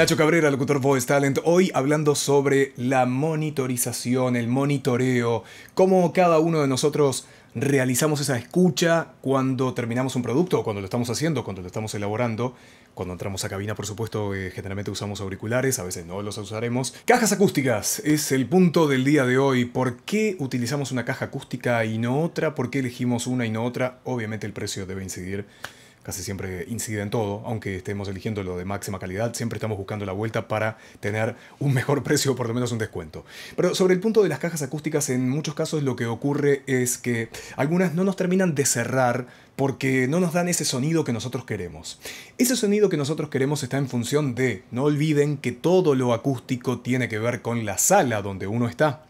Nacho Cabrera, locutor Voice Talent, hoy hablando sobre la monitorización, el monitoreo, cómo cada uno de nosotros realizamos esa escucha cuando terminamos un producto, cuando lo estamos haciendo, cuando lo estamos elaborando, cuando entramos a cabina, por supuesto, eh, generalmente usamos auriculares, a veces no los usaremos. Cajas acústicas es el punto del día de hoy. ¿Por qué utilizamos una caja acústica y no otra? ¿Por qué elegimos una y no otra? Obviamente el precio debe incidir siempre incide en todo, aunque estemos eligiendo lo de máxima calidad, siempre estamos buscando la vuelta para tener un mejor precio o por lo menos un descuento. Pero sobre el punto de las cajas acústicas, en muchos casos lo que ocurre es que algunas no nos terminan de cerrar porque no nos dan ese sonido que nosotros queremos. Ese sonido que nosotros queremos está en función de, no olviden que todo lo acústico tiene que ver con la sala donde uno está.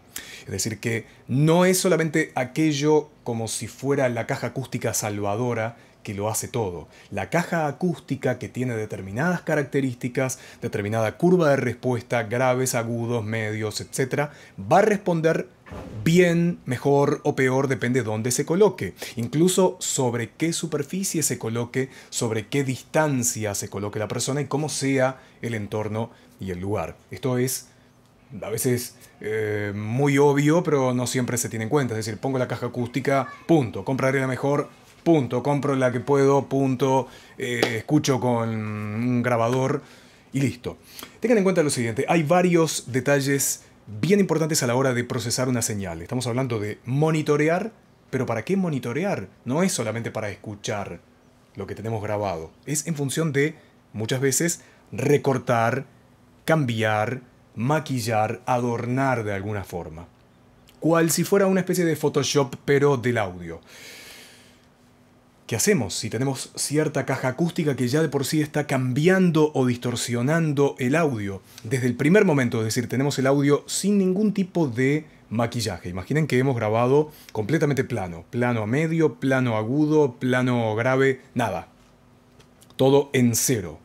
Es decir, que no es solamente aquello como si fuera la caja acústica salvadora, que lo hace todo. La caja acústica que tiene determinadas características, determinada curva de respuesta, graves, agudos, medios, etc., va a responder bien, mejor o peor, depende de dónde se coloque. Incluso sobre qué superficie se coloque, sobre qué distancia se coloque la persona y cómo sea el entorno y el lugar. Esto es a veces eh, muy obvio, pero no siempre se tiene en cuenta. Es decir, pongo la caja acústica, punto, compraré la mejor, punto, compro la que puedo, punto, eh, escucho con un grabador y listo. Tengan en cuenta lo siguiente, hay varios detalles bien importantes a la hora de procesar una señal. Estamos hablando de monitorear, pero ¿para qué monitorear? No es solamente para escuchar lo que tenemos grabado, es en función de, muchas veces, recortar, cambiar, maquillar, adornar de alguna forma. Cual si fuera una especie de Photoshop, pero del audio. ¿Qué hacemos si tenemos cierta caja acústica que ya de por sí está cambiando o distorsionando el audio? Desde el primer momento, es decir, tenemos el audio sin ningún tipo de maquillaje. Imaginen que hemos grabado completamente plano, plano a medio, plano agudo, plano grave, nada. Todo en cero.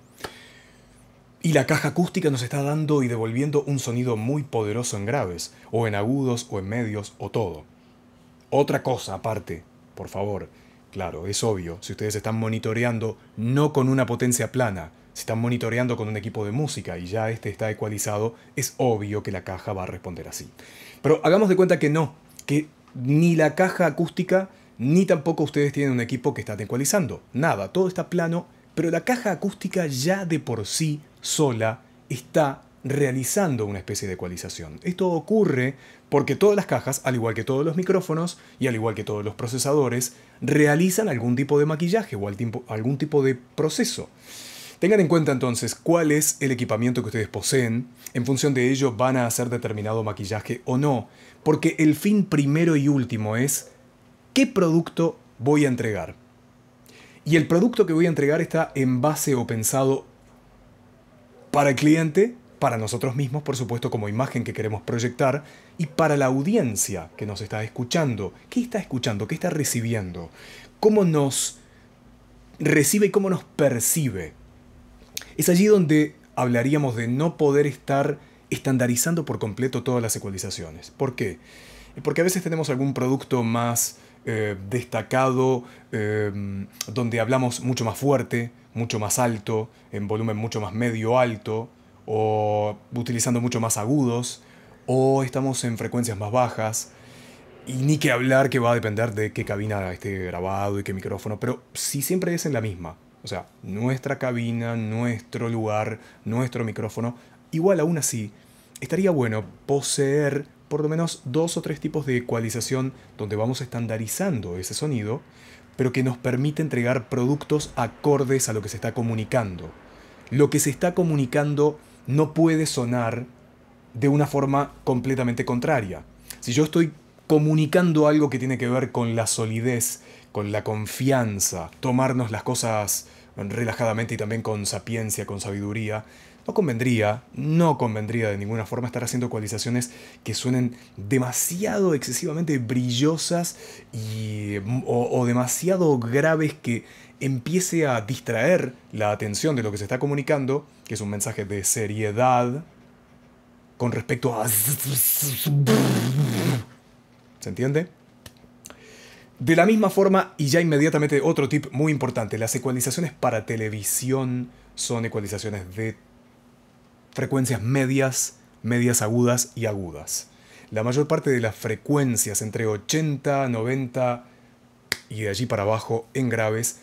Y la caja acústica nos está dando y devolviendo un sonido muy poderoso en graves, o en agudos, o en medios, o todo. Otra cosa aparte, por favor Claro, es obvio, si ustedes están monitoreando no con una potencia plana, si están monitoreando con un equipo de música y ya este está ecualizado, es obvio que la caja va a responder así. Pero hagamos de cuenta que no, que ni la caja acústica ni tampoco ustedes tienen un equipo que está ecualizando. Nada, todo está plano, pero la caja acústica ya de por sí sola está realizando una especie de ecualización. Esto ocurre porque todas las cajas, al igual que todos los micrófonos y al igual que todos los procesadores, realizan algún tipo de maquillaje o algún tipo de proceso. Tengan en cuenta entonces cuál es el equipamiento que ustedes poseen, en función de ello van a hacer determinado maquillaje o no, porque el fin primero y último es qué producto voy a entregar. Y el producto que voy a entregar está en base o pensado para el cliente para nosotros mismos, por supuesto, como imagen que queremos proyectar, y para la audiencia que nos está escuchando. ¿Qué está escuchando? ¿Qué está recibiendo? ¿Cómo nos recibe y cómo nos percibe? Es allí donde hablaríamos de no poder estar estandarizando por completo todas las ecualizaciones. ¿Por qué? Porque a veces tenemos algún producto más eh, destacado, eh, donde hablamos mucho más fuerte, mucho más alto, en volumen mucho más medio alto, o utilizando mucho más agudos, o estamos en frecuencias más bajas. Y ni que hablar que va a depender de qué cabina esté grabado y qué micrófono, pero si siempre es en la misma. O sea, nuestra cabina, nuestro lugar, nuestro micrófono. Igual aún así, estaría bueno poseer por lo menos dos o tres tipos de ecualización donde vamos estandarizando ese sonido, pero que nos permite entregar productos acordes a lo que se está comunicando. Lo que se está comunicando no puede sonar de una forma completamente contraria. Si yo estoy comunicando algo que tiene que ver con la solidez, con la confianza, tomarnos las cosas relajadamente y también con sapiencia, con sabiduría, no convendría, no convendría de ninguna forma estar haciendo ecualizaciones que suenen demasiado excesivamente brillosas y, o demasiado graves que empiece a distraer la atención de lo que se está comunicando, que es un mensaje de seriedad con respecto a... ¿Se entiende? De la misma forma, y ya inmediatamente otro tip muy importante, las ecualizaciones para televisión son ecualizaciones de frecuencias medias, medias agudas y agudas. La mayor parte de las frecuencias entre 80, 90 y de allí para abajo en graves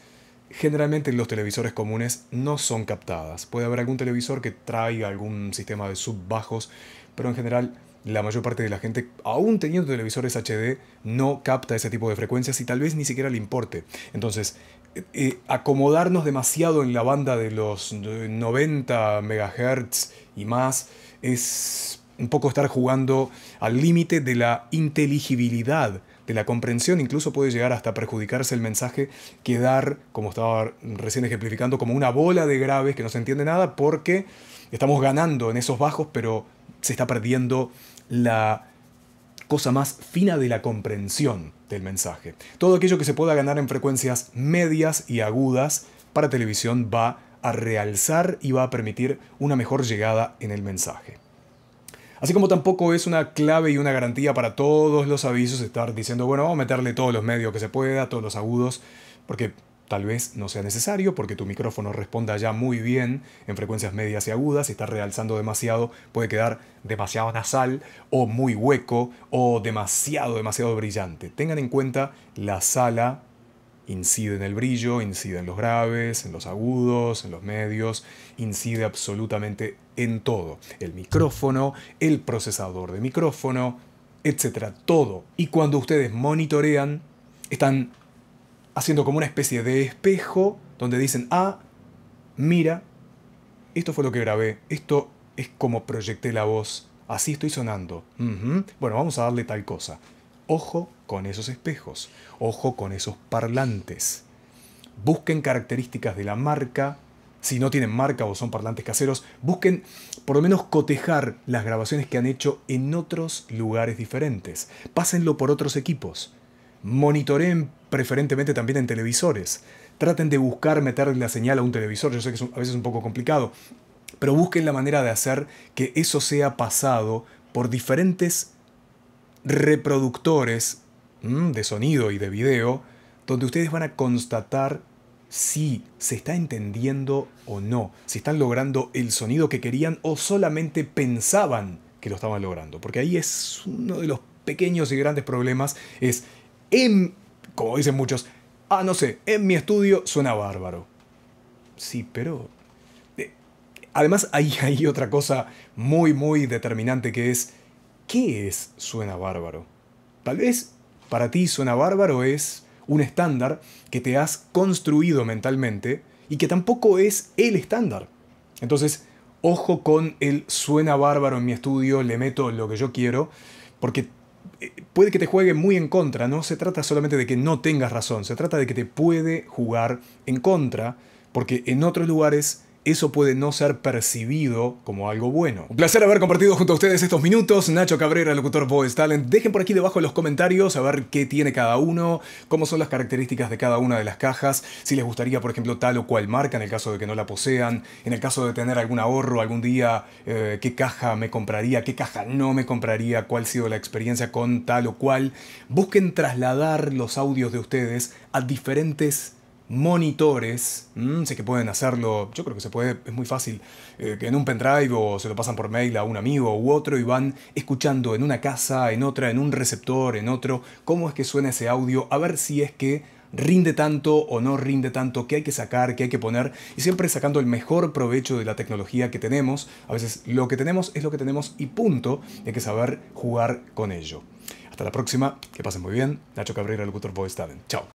Generalmente los televisores comunes no son captadas. Puede haber algún televisor que traiga algún sistema de sub bajos, pero en general la mayor parte de la gente, aún teniendo televisores HD, no capta ese tipo de frecuencias y tal vez ni siquiera le importe. Entonces, eh, eh, acomodarnos demasiado en la banda de los 90 eh, MHz y más es un poco estar jugando al límite de la inteligibilidad de la comprensión incluso puede llegar hasta perjudicarse el mensaje quedar como estaba recién ejemplificando, como una bola de graves que no se entiende nada porque estamos ganando en esos bajos, pero se está perdiendo la cosa más fina de la comprensión del mensaje. Todo aquello que se pueda ganar en frecuencias medias y agudas para televisión va a realzar y va a permitir una mejor llegada en el mensaje. Así como tampoco es una clave y una garantía para todos los avisos estar diciendo, bueno, vamos a meterle todos los medios que se pueda, todos los agudos, porque tal vez no sea necesario porque tu micrófono responda ya muy bien en frecuencias medias y agudas, si está realzando demasiado puede quedar demasiado nasal o muy hueco o demasiado, demasiado brillante. Tengan en cuenta la sala incide en el brillo, incide en los graves, en los agudos, en los medios, incide absolutamente en todo. El micrófono, el procesador de micrófono, etcétera, todo. Y cuando ustedes monitorean, están haciendo como una especie de espejo donde dicen, ah, mira, esto fue lo que grabé, esto es como proyecté la voz, así estoy sonando. Bueno, vamos a darle tal cosa. Ojo con esos espejos, ojo con esos parlantes. Busquen características de la marca, si no tienen marca o son parlantes caseros, busquen por lo menos cotejar las grabaciones que han hecho en otros lugares diferentes. Pásenlo por otros equipos. Monitoreen preferentemente también en televisores. Traten de buscar meter la señal a un televisor, yo sé que a veces es un poco complicado, pero busquen la manera de hacer que eso sea pasado por diferentes reproductores mm, de sonido y de video, donde ustedes van a constatar si se está entendiendo o no, si están logrando el sonido que querían o solamente pensaban que lo estaban logrando. Porque ahí es uno de los pequeños y grandes problemas, es, en, em, como dicen muchos, ah, no sé, en mi estudio suena bárbaro. Sí, pero... Eh, además, ahí hay otra cosa muy, muy determinante que es ¿Qué es suena bárbaro? Tal vez para ti suena bárbaro es un estándar que te has construido mentalmente y que tampoco es el estándar. Entonces, ojo con el suena bárbaro en mi estudio, le meto lo que yo quiero, porque eh, puede que te juegue muy en contra, no se trata solamente de que no tengas razón, se trata de que te puede jugar en contra, porque en otros lugares eso puede no ser percibido como algo bueno. Un placer haber compartido junto a ustedes estos minutos. Nacho Cabrera, locutor Voice Talent. Dejen por aquí debajo en los comentarios a ver qué tiene cada uno, cómo son las características de cada una de las cajas, si les gustaría, por ejemplo, tal o cual marca en el caso de que no la posean, en el caso de tener algún ahorro algún día, eh, qué caja me compraría, qué caja no me compraría, cuál ha sido la experiencia con tal o cual. Busquen trasladar los audios de ustedes a diferentes monitores. Mm, sé que pueden hacerlo, yo creo que se puede, es muy fácil, eh, que en un pendrive o se lo pasan por mail a un amigo u otro y van escuchando en una casa, en otra, en un receptor, en otro, cómo es que suena ese audio, a ver si es que rinde tanto o no rinde tanto, qué hay que sacar, qué hay que poner, y siempre sacando el mejor provecho de la tecnología que tenemos. A veces lo que tenemos es lo que tenemos y punto, hay que saber jugar con ello. Hasta la próxima, que pasen muy bien. Nacho Cabrera, locutor Voice Talent. Chao.